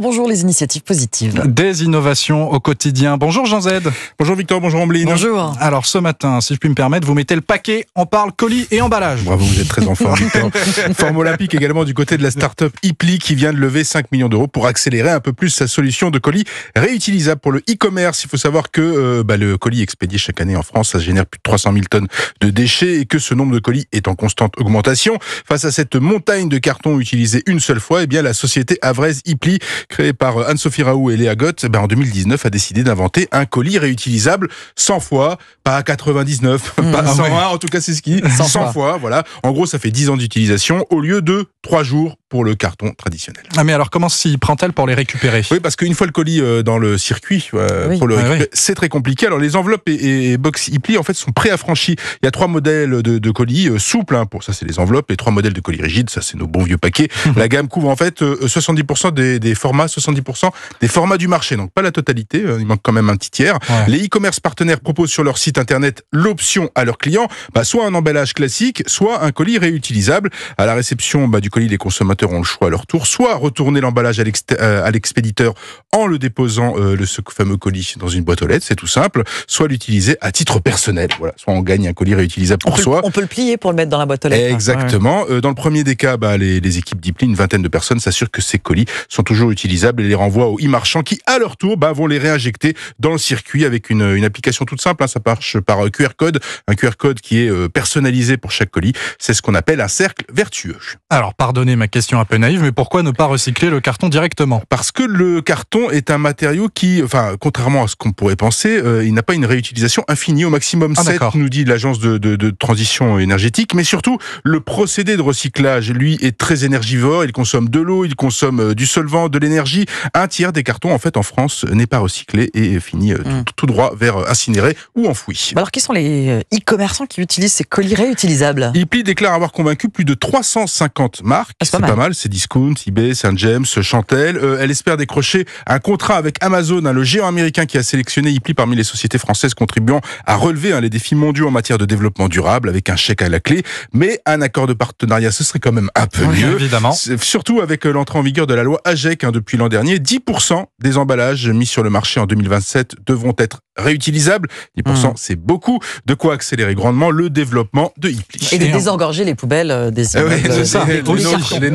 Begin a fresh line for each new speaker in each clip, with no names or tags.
bonjour les initiatives positives. Des innovations au quotidien. Bonjour Jean Z. Bonjour Victor, bonjour Ambline. Bonjour. Alors ce matin, si je puis me permettre, vous mettez le paquet, on parle colis et emballage. Bravo, vous êtes très en forme Victor. forme olympique également du côté de la start-up Ipli qui vient de lever 5 millions d'euros pour accélérer un peu plus sa solution de colis réutilisable pour le e-commerce. Il faut savoir que euh, bah, le colis expédié chaque année en France, ça génère plus de 300 000 tonnes de déchets et que ce nombre de colis est en constante augmentation. Face à cette montagne de cartons utilisés une seule fois, eh bien la société Avraise Ipli créé par Anne-Sophie Raoult et Léa Gott, eh ben, en 2019 a décidé d'inventer un colis réutilisable 100 fois, pas 99, mmh. pas 101, ah en tout cas c'est ce qui 100, fois. voilà. En gros, ça fait 10 ans d'utilisation au lieu de 3 jours pour le carton traditionnel. Ah mais alors comment s'y prend-elle pour les récupérer Oui parce qu'une fois le colis euh, dans le circuit, euh, le ah, c'est très compliqué. Alors les enveloppes et, box e-pli en fait sont préaffranchies. Il y a trois modèles de, colis euh, souples, hein, pour ça c'est les enveloppes, et trois modèles de colis rigides, ça c'est nos bons vieux paquets. Mhm. la gamme couvre en fait 70% des, formats, 70% des formats du marché, donc pas la totalité, il manque quand même un petit tiers. Les e-commerce partenaires proposent sur leur site internet l'option à leurs clients, bah, soit un emballage classique, soit un colis réutilisable. À la réception bah, du colis, des consommateurs consommateurs le choix à leur tour, soit retourner l'emballage à euh, l'expéditeur en le déposant, euh, le, ce fameux colis, dans une boîte aux lettres, c'est tout simple, soit l'utiliser à titre personnel. Voilà, soit on gagne un colis réutilisable pour soi. On peut le plier pour le mettre dans la boîte aux lettres. Hein. Exactement. Euh, dans le premier des cas, bah, les, les, équipes d'IPLI, une vingtaine de personnes, s'assurent que ces colis sont toujours utilisables et les renvoient aux e-marchands qui, à leur tour, bah, vont les réinjecter dans le circuit avec une, application toute simple. Hein. ça marche par QR code, un QR code qui est personnalisé pour chaque colis. C'est ce qu'on appelle un cercle vertueux. Alors, pardonnez ma question un peu naïve, mais pourquoi ne pas recycler le carton directement Parce que le carton est un matériau qui, enfin, contrairement à ce qu'on pourrait penser, euh, il n'a pas une réutilisation infinie au maximum. 7, ah, nous dit l'agence de, de, transition énergétique, mais surtout, le procédé de recyclage, lui, est très énergivore. Il consomme de l'eau, il consomme euh, du solvant, de l'énergie. Un tiers des cartons, en fait, en France, n'est pas recyclé et finit euh, mmh. tout, droit vers incinéré ou enfoui. Bah alors, qui sont les e-commerçants qui utilisent ces colis réutilisables Ipli déclare avoir convaincu plus de 350 marques. Ah, c'est pas, pas mal. C'est Discount, eBay, Saint-James, Chantel. Euh, elle espère décrocher un contrat avec Amazon, hein, le géant américain qui a sélectionné Ipli parmi les sociétés françaises contribuant à relever hein, les défis mondiaux en matière de développement durable avec un chèque à la clé. Mais un accord de partenariat, ce serait quand même un peu mieux. Évidemment. Surtout avec euh, l'entrée en vigueur de la loi AGEC hein, depuis l'an dernier. 10% des emballages mis sur le marché en 2027 devront être réutilisables. 10%, mmh. c'est beaucoup. De quoi accélérer grandement le développement de Ipli. Et de désengorger les poubelles euh, des, eh des,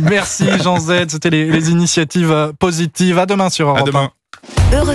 Merci Jean Z, c'était les, initiatives euh, positives. À demain sur Europe.